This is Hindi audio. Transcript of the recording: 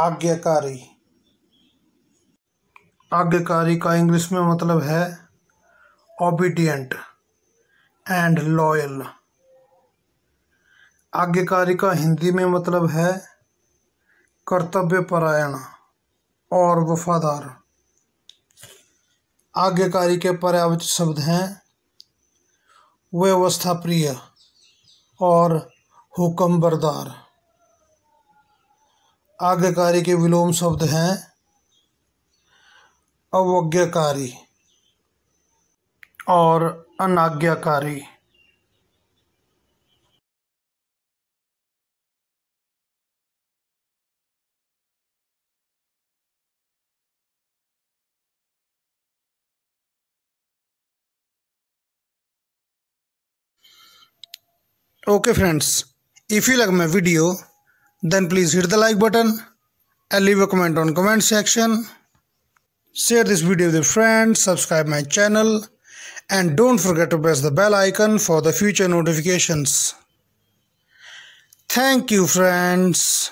आज्ञाकारी आज्ञाकारी का इंग्लिश में मतलब है ओबीडियंट एंड लॉयल आज्ञाकारी का हिंदी में मतलब है कर्तव्यपरायण और वफादार आज्ञाकारी के पर्यावच शब्द हैं व्यवस्था प्रिय और हुक्म बरदार आज्ञाकारी के विलोम शब्द हैं अवज्ञाकारी और अनाज्ञाकारी okay friends if you like my video then please hit the like button and leave a comment on comment section. Share this video with your friends, subscribe my channel and don't forget to press the bell icon for the future notifications. Thank you friends.